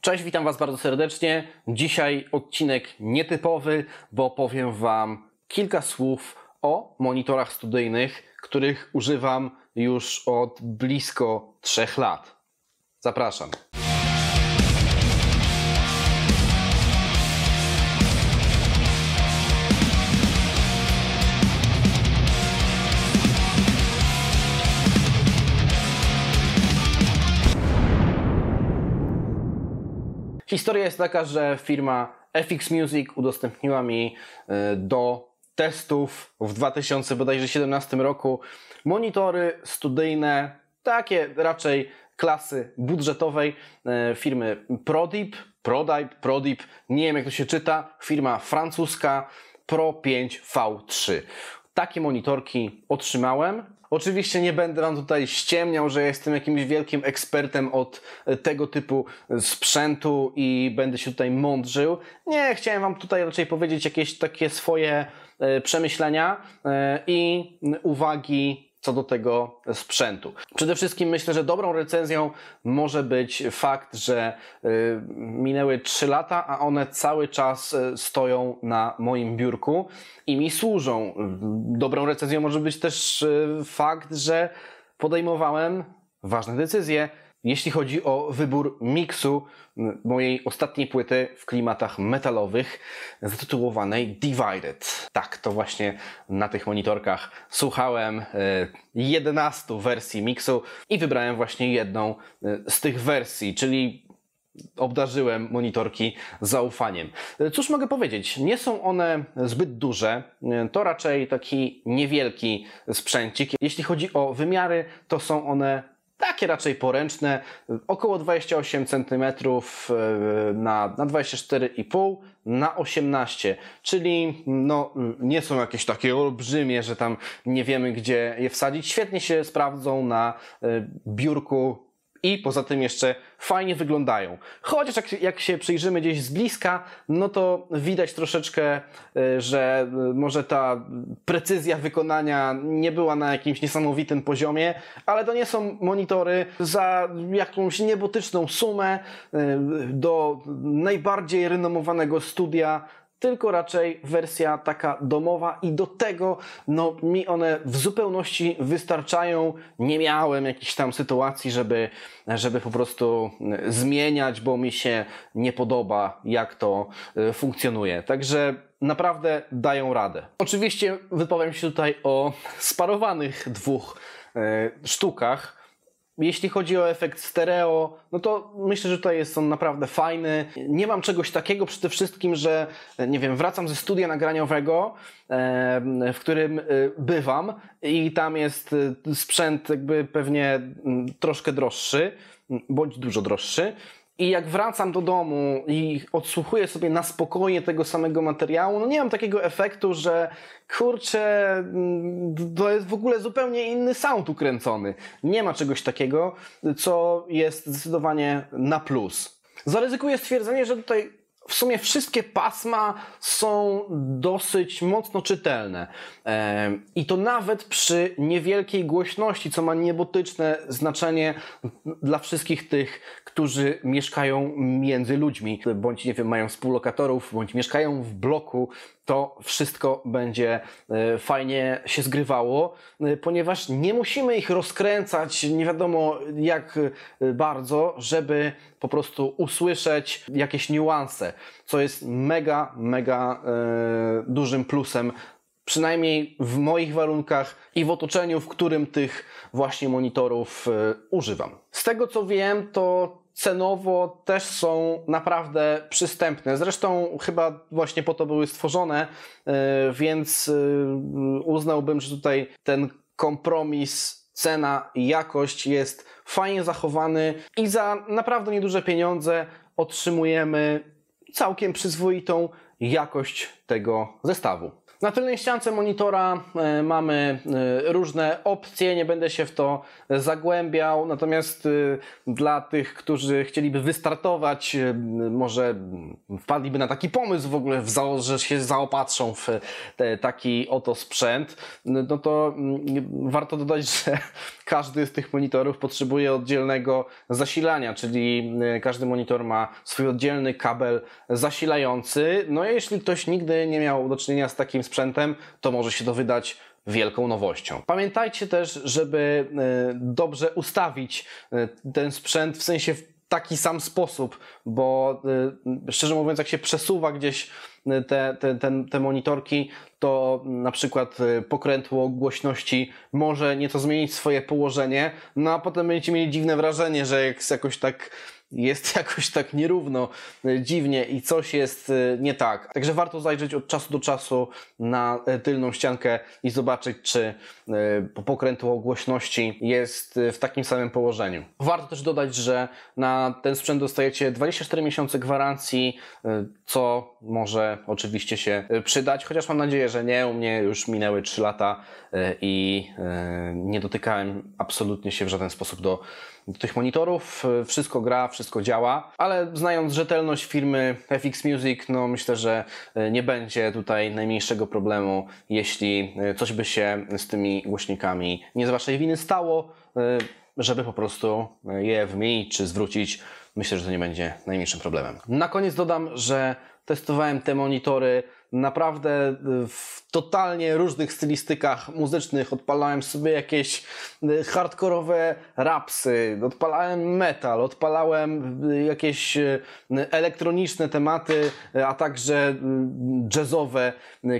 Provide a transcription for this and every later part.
Cześć, witam Was bardzo serdecznie. Dzisiaj odcinek nietypowy, bo powiem Wam kilka słów o monitorach studyjnych, których używam już od blisko 3 lat. Zapraszam. Historia jest taka, że firma FX Music udostępniła mi y, do testów w 2017 roku monitory studyjne, takie raczej klasy budżetowej y, firmy Prodip, Prodip, Prodip, nie wiem jak to się czyta, firma francuska Pro 5V3 takie monitorki otrzymałem. Oczywiście nie będę Wam tutaj ściemniał, że jestem jakimś wielkim ekspertem od e, tego typu sprzętu i będę się tutaj mądrzył. Nie, chciałem Wam tutaj raczej powiedzieć jakieś takie swoje e, przemyślenia e, i uwagi co do tego sprzętu. Przede wszystkim myślę, że dobrą recenzją może być fakt, że y, minęły 3 lata, a one cały czas y, stoją na moim biurku i mi służą. Dobrą recenzją może być też y, fakt, że podejmowałem ważne decyzje, jeśli chodzi o wybór miksu mojej ostatniej płyty w klimatach metalowych, zatytułowanej Divided. Tak, to właśnie na tych monitorkach słuchałem 11 e, wersji miksu i wybrałem właśnie jedną e, z tych wersji, czyli obdarzyłem monitorki zaufaniem. E, cóż mogę powiedzieć? Nie są one zbyt duże, to raczej taki niewielki sprzęcik. Jeśli chodzi o wymiary, to są one takie raczej poręczne, około 28 cm e, na, na 24,5 na 18, czyli no, nie są jakieś takie olbrzymie, że tam nie wiemy gdzie je wsadzić. Świetnie się sprawdzą na e, biurku i poza tym jeszcze fajnie wyglądają. Chociaż jak, jak, się przyjrzymy gdzieś z bliska, no to widać troszeczkę, e, że e, może ta precyzja wykonania nie była na jakimś niesamowitym poziomie, ale to nie są monitory za jakąś niebotyczną sumę e, do najbardziej renomowanego studia tylko raczej wersja taka domowa i do tego no, mi one w zupełności wystarczają. Nie miałem jakichś tam sytuacji, żeby, żeby po prostu e, zmieniać, bo mi się nie podoba, jak to e, funkcjonuje. Także naprawdę dają radę. Oczywiście wypowiem się tutaj o sparowanych dwóch e, sztukach jeśli chodzi o efekt stereo, no to myślę, że tutaj jest on naprawdę fajny. Nie mam czegoś takiego przede wszystkim, że nie wiem, wracam ze studia nagraniowego, w którym y, bywam i tam jest y, sprzęt jakby pewnie mm, troszkę droższy, bądź dużo droższy. I jak wracam do domu i odsłuchuję sobie na spokojnie tego samego materiału, no nie mam takiego efektu, że kurczę, mm, to jest w ogóle zupełnie inny sound ukręcony. Nie ma czegoś takiego, co jest zdecydowanie na plus. Zaryzykuję stwierdzenie, że tutaj w sumie wszystkie pasma są dosyć mocno czytelne. I to nawet przy niewielkiej głośności, co ma niebotyczne znaczenie dla wszystkich tych, którzy mieszkają między ludźmi, bądź nie wiem, mają współlokatorów, bądź mieszkają w bloku, to wszystko będzie e, fajnie się zgrywało, e, ponieważ nie musimy ich rozkręcać nie wiadomo jak bardzo, żeby po prostu usłyszeć jakieś niuanse co jest mega, mega e, dużym plusem przynajmniej w moich warunkach i w otoczeniu, w którym tych właśnie monitorów e, używam. Z tego co wiem, to cenowo też są naprawdę przystępne. Zresztą chyba właśnie po to były stworzone, e, więc e, uznałbym, że tutaj ten kompromis cena i jakość jest fajnie zachowany i za naprawdę nieduże pieniądze otrzymujemy całkiem przyzwoitą jakość tego zestawu. Na tylnej ściance monitora e, mamy e, różne opcje, nie będę się w to zagłębiał, natomiast e, dla tych, którzy chcieliby wystartować, może wpadliby na taki pomysł w ogóle, że się zaopatrzą w taki oto sprzęt, no, no to mm, warto dodać, że każdy z tych monitorów potrzebuje oddzielnego zasilania, czyli każdy monitor ma swój oddzielny kabel zasilający. No jeśli ktoś nigdy nie miał do czynienia z takim sprzętem, to może się to wydać wielką nowością. Pamiętajcie też, żeby e, dobrze ustawić e, ten sprzęt w sensie w taki sam sposób, bo e, szczerze mówiąc, jak się przesuwa gdzieś te, te, te, te monitorki, to na przykład pokrętło głośności może nieco zmienić swoje położenie, no a potem będziecie mieli dziwne wrażenie, że jak jakoś tak jest jakoś tak nierówno, e, dziwnie i coś jest e, nie tak. Także warto zajrzeć od czasu do czasu na e, tylną ściankę i zobaczyć, czy pokrętło głośności jest w takim samym położeniu. Warto też dodać, że na ten sprzęt dostajecie 24 miesiące gwarancji, co może oczywiście się przydać, chociaż mam nadzieję, że nie. U mnie już minęły 3 lata i nie dotykałem absolutnie się w żaden sposób do do tych monitorów. Y, wszystko gra, wszystko działa, ale znając rzetelność firmy FX Music, no myślę, że y, nie będzie tutaj najmniejszego problemu, jeśli y, coś by się z tymi głośnikami nie z Waszej winy stało, żeby po prostu je wymienić czy zwrócić. Myślę, że to nie będzie najmniejszym problemem. Na koniec dodam, że testowałem te monitory naprawdę y, w totalnie różnych stylistykach muzycznych. Odpalałem sobie jakieś y, hardkorowe rapsy, odpalałem metal, odpalałem y, jakieś elektroniczne tematy, a także jazzowe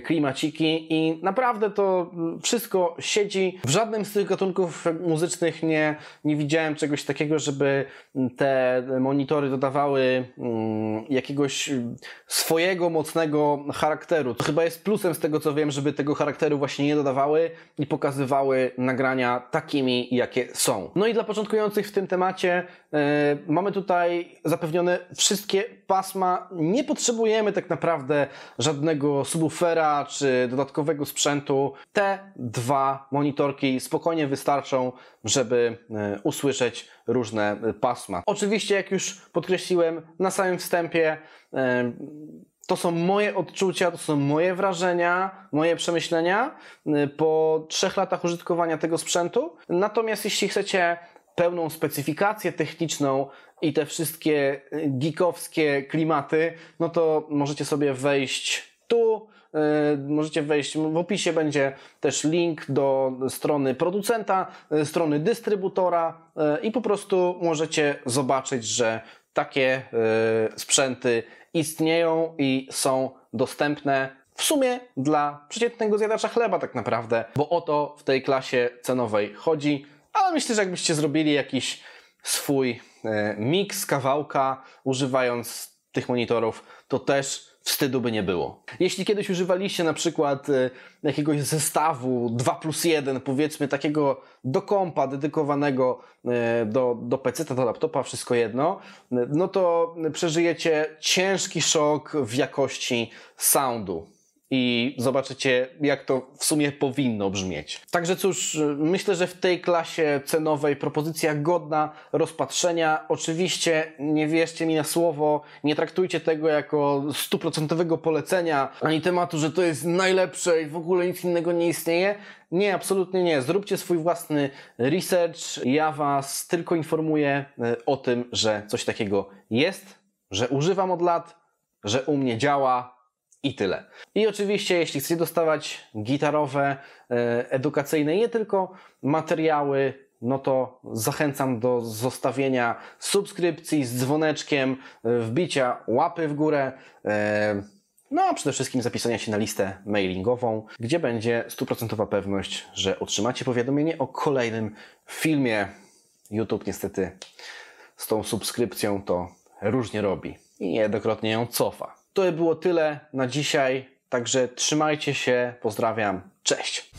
klimaciki i naprawdę to wszystko siedzi. W żadnym z tych gatunków muzycznych nie, nie widziałem czegoś takiego, żeby te monitory dodawały mm, jakiegoś swojego mocnego charakteru charakteru. To chyba jest plusem z tego, co wiem, żeby tego charakteru właśnie nie dodawały i pokazywały nagrania takimi, jakie są. No i dla początkujących w tym temacie yy, mamy tutaj zapewnione wszystkie pasma. Nie potrzebujemy tak naprawdę żadnego subwoofera czy dodatkowego sprzętu. Te dwa monitorki spokojnie wystarczą, żeby yy, usłyszeć różne e, pasma. Oczywiście, jak już podkreśliłem na samym wstępie, yy, to są moje odczucia, to są moje wrażenia, moje przemyślenia y, po trzech latach użytkowania tego sprzętu. Natomiast jeśli chcecie pełną specyfikację techniczną i te wszystkie y, geekowskie klimaty, no to możecie sobie wejść tu. Y, możecie wejść w opisie, będzie też link do strony producenta, strony dystrybutora i po prostu możecie zobaczyć, że takie sprzęty istnieją i są dostępne w sumie dla przeciętnego zjadacza chleba tak naprawdę, bo o to w tej klasie cenowej chodzi, ale myślę, że jakbyście zrobili jakiś swój e, miks kawałka używając tych monitorów, to też wstydu by nie było. Jeśli kiedyś używaliście na przykład e, jakiegoś zestawu 2 plus 1, powiedzmy takiego do kompa dedykowanego e, do, do PC, do laptopa, wszystko jedno, e, no to przeżyjecie ciężki szok w jakości soundu i zobaczycie, jak to w sumie powinno brzmieć. Także cóż, myślę, że w tej klasie cenowej propozycja godna rozpatrzenia. Oczywiście nie wierzcie mi na słowo, nie traktujcie tego jako stuprocentowego polecenia, ani tematu, że to jest najlepsze i w ogóle nic innego nie istnieje. Nie, absolutnie nie. Zróbcie swój własny research. Ja Was tylko informuję e, o tym, że coś takiego jest, że używam od lat, że u mnie działa i tyle. I oczywiście, jeśli chcecie dostawać gitarowe, e, edukacyjne, nie tylko materiały, no to zachęcam do zostawienia subskrypcji z dzwoneczkiem, e, wbicia łapy w górę. E, no a przede wszystkim zapisania się na listę mailingową, gdzie będzie stuprocentowa pewność, że otrzymacie powiadomienie o kolejnym filmie. YouTube niestety z tą subskrypcją to różnie robi i niejednokrotnie ją cofa. To by było tyle na dzisiaj, także trzymajcie się, pozdrawiam, cześć!